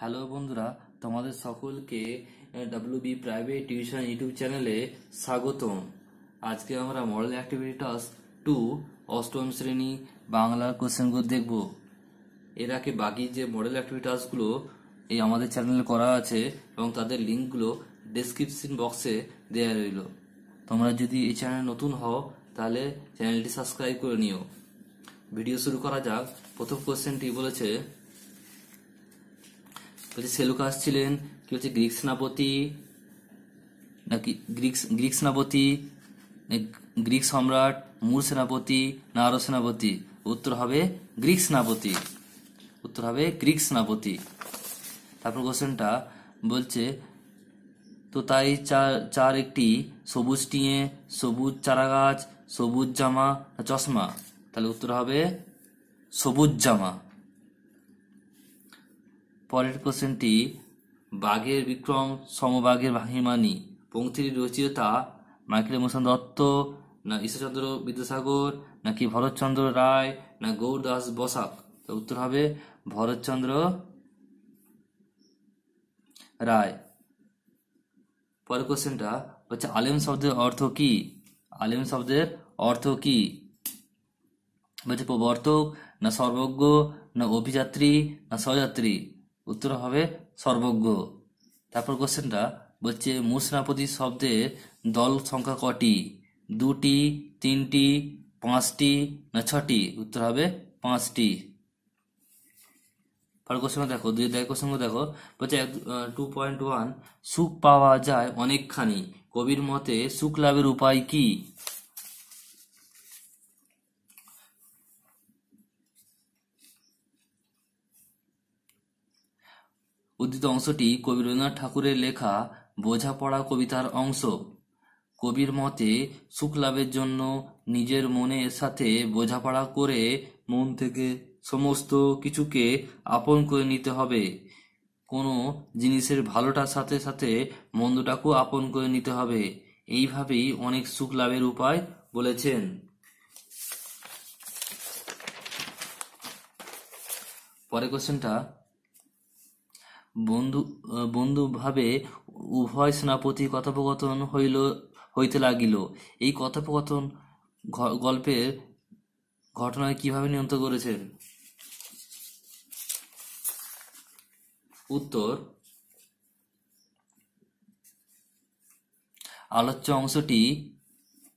hello বন্ধুরা তোমাদের সকলকে W B private tuition YouTube চ্যানেলে স্বাগতম আজকে আমরা মডেল অ্যাক্টিভিটি টাস্ক টু অষ্টম শ্রেণী বাংলার কোশ্চেনগুলো দেখব এর আগে বাকি যে মডেল অ্যাক্টিভিটাসগুলো এই আমাদের চ্যানেলে করা আছে এবং তাদের লিঙ্কগুলো ডেসক্রিপশন বক্সে দেওয়া রইল তোমরা যদি এই চ্যানেলে নতুন হও তাহলে চ্যানেলটি সাবস্ক্রাইব করে নিও ভিডিও শুরু করা যাক প্রথম কোশ্চেনটি বলেছে বলছে সেলুকাস ছিলেন কি হচ্ছে গ্রিক সেনাপতি নাকি গ্রিক গ্রিক সেনাপতি গ্রিক সম্রাট মূল সেনাপতি না আরো সেনাপতি উত্তর হবে গ্রিক সেনাপতি উত্তর হবে গ্রিক সেনাপতি তারপর কোশ্চেনটা বলছে তো তাই চার চার একটি সবুজ টিয়ে সবুজ চারাগাছ সবুজ জামা না চশমা তাহলে উত্তর হবে সবুজ জামা পরের কোশ্চেনটি বাঘের বিক্রম সমবাগের বাহিমানি পঙ্ক্তির রচিয়তা মাইকেল মোসান দত্ত না ঈশ্বরচন্দ্র বিদ্যাসাগর নাকি ভরতচন্দ্র রায় না গৌরদাস বসাক উত্তর হবে ভরতচন্দ্র রায় পরের কোশ্চেনটা হচ্ছে আলেম শব্দের অর্থ কি আলেম শব্দের অর্থ কি বলছে প্রবর্তক না সর্বজ্ঞ না অভিযাত্রী না সহযাত্রী উত্তর হবে সর্বজ্ঞ তারপর কোশ্চেনটা বলছে মুসনাপতি শব্দে দল সংখ্যা কটি দুটি তিনটি পাঁচটি না ছটি উত্তর হবে পাঁচটি পরের কোশ্চেন দেখো দুই দেয় কোশ্চেন দেখো বলছে টু পয়েন্ট ওয়ান সুখ পাওয়া যায় অনেকখানি কবির মতে সুখ লাভের উপায় কি উদ্ধৃত অংশটি কবি রবীন্দ্রনাথ ঠাকুরের লেখা বোঝাপড়া কবিতার অংশ কবির মতে সুখলাভের জন্য নিজের মনের সাথে বোঝাপড়া করে মন থেকে সমস্ত কিছুকে আপন করে নিতে হবে কোনো জিনিসের ভালোটার সাথে সাথে মন্দটাকেও আপন করে নিতে হবে এইভাবেই অনেক সুখ লাভের উপায় বলেছেন পরের কোশ্চেনটা বন্ধু বন্ধুভাবে উভয় সেনাপতি কথোপকথন হইল হইতে লাগিল এই কথোপকথন গল্পের ঘটনায় কিভাবে নিয়ন্ত্রণ করেছেন উত্তর আলোচ্য অংশটি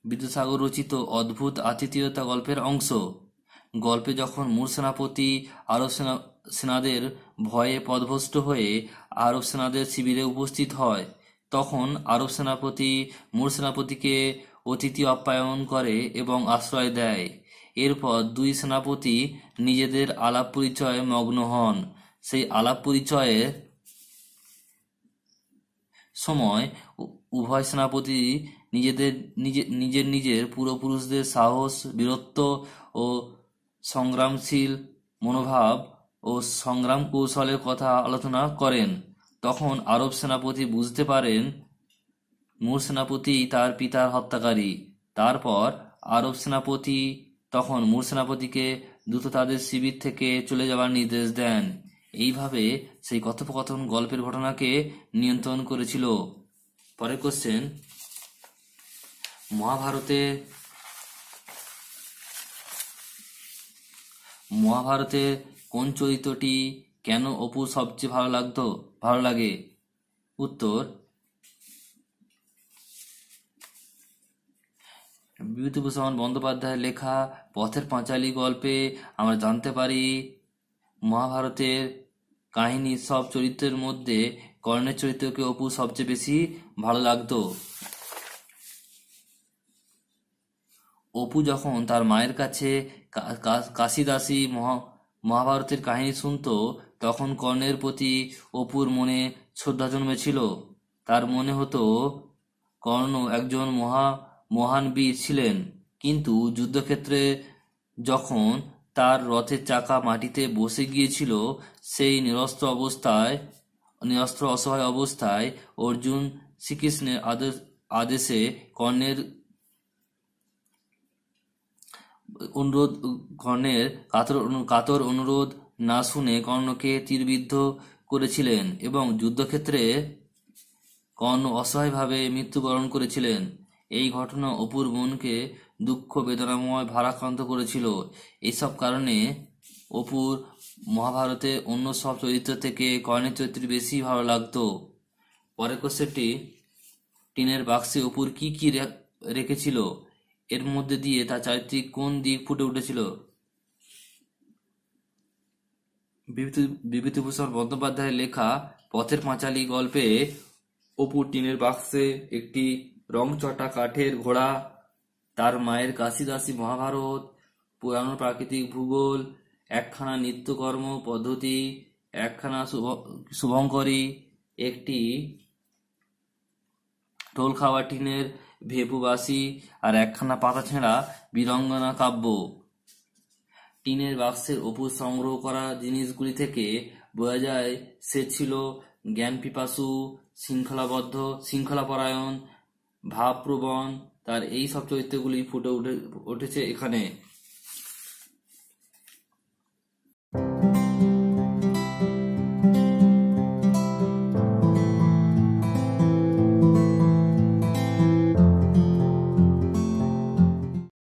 বিদ্যুৎসাগর রচিত অদ্ভুত আতিথিয়তা গল্পের অংশ গল্পে যখন মূল সেনাপতি আরব সেনা সেনাদের ভয়ে পদভস্ত হয়ে আরব সেনাদের শিবিরে উপস্থিত হয় তখন আরব সেনাপতি মূল সেনাপতিকে অতিথি আপ্যায়ন করে এবং আশ্রয় দেয় এরপর দুই সেনাপতি নিজেদের আলাপ পরিচয়ে মগ্ন হন সেই আলাপ পরিচয়ে সময় উভয় সেনাপতি নিজেদের নিজের নিজের নিজের পূর্বপুরুষদের সাহস বীরত্ব ও সংগ্রামশীল মনোভাব ও সংগ্রাম কৌশলের কথা আলোচনা করেন তখন আরব সেনাপতি বুঝতে পারেন মূল সেনাপতি তার পিতার হত্যাকারী তারপর আরব সেনাপতি তখন মূল সেনাপতিকে দ্রুত তাদের শিবির থেকে চলে যাওয়ার নির্দেশ দেন এইভাবে সেই কথোপকথন গল্পের ঘটনাকে নিয়ন্ত্রণ করেছিল পরে কোশ্চেন মহাভারতে মহাভারতের কোন চরিত্রটি কেন অপুর সবচেয়ে ভালো লাগতো ভালো লাগে উত্তর বিভূতিভূষণ বন্দ্যোপাধ্যায়ের লেখা পথের পাঁচালী গল্পে আমরা জানতে পারি মহাভারতের কাহিনী সব চরিত্রের মধ্যে কর্ণের চরিত্রকে অপু সবচেয়ে বেশি ভালো লাগতো অপু যখন তার মায়ের কাছে কাশিদাসী মহা মহাভারতের কাহিনী শুনত তখন কর্ণের প্রতি অপুর মনে শ্রদ্ধা জন্মেছিল তার মনে হতো কর্ণ একজন মহা মহান বীর ছিলেন কিন্তু যুদ্ধক্ষেত্রে যখন তার রথের চাকা মাটিতে বসে গিয়েছিল সেই নিরস্ত্র অবস্থায় নিরস্ত্র অসহায় অবস্থায় অর্জুন শ্রীকৃষ্ণের আদেশে কর্ণের অনুরোধ কর্ণের কাতর কাতর অনুরোধ না শুনে কর্ণকে তীরবিদ্ধ করেছিলেন এবং যুদ্ধক্ষেত্রে কর্ণ অসহায়ভাবে মৃত্যুবরণ করেছিলেন এই ঘটনা অপুর মনকে দুঃখ বেদনাময় ভারাক্রান্ত করেছিল এইসব কারণে অপুর মহাভারতে অন্য সব চরিত্র থেকে কর্ণের চরিত্র বেশি ভালো লাগতো পরে কোশ্চেনটি টিনের বাক্সে অপুর কি কি রেখেছিল এর মধ্যে দিয়ে তার চারিত্রিক কোন দিক ফুটে উঠেছিল বিভূতিভূষণ বন্দ্যোপাধ্যায়ের লেখা পথের পাঁচালী গল্পে অপু টিনের বাক্সে একটি রংচটা কাঠের ঘোড়া তার মায়ের কাশিদাসী মহাভারত পুরানো প্রাকৃতিক ভূগোল একখানা নিত্যকর্ম পদ্ধতি একখানা শুভঙ্করী একটি টোল খাওয়া টিনের ভেপুবাসী আর একখানা পাতা ছেঁড়া বীরঙ্গনা কাব্য টিনের বাক্সের ওপর সংগ্রহ করা জিনিসগুলি থেকে বোঝা যায় সে ছিল জ্ঞান পিপাসু শৃঙ্খলাবদ্ধ শৃঙ্খলাপরায়ণ ভাবপ্রবণ তার এই সব চরিত্রগুলি ফুটে উঠে উঠেছে এখানে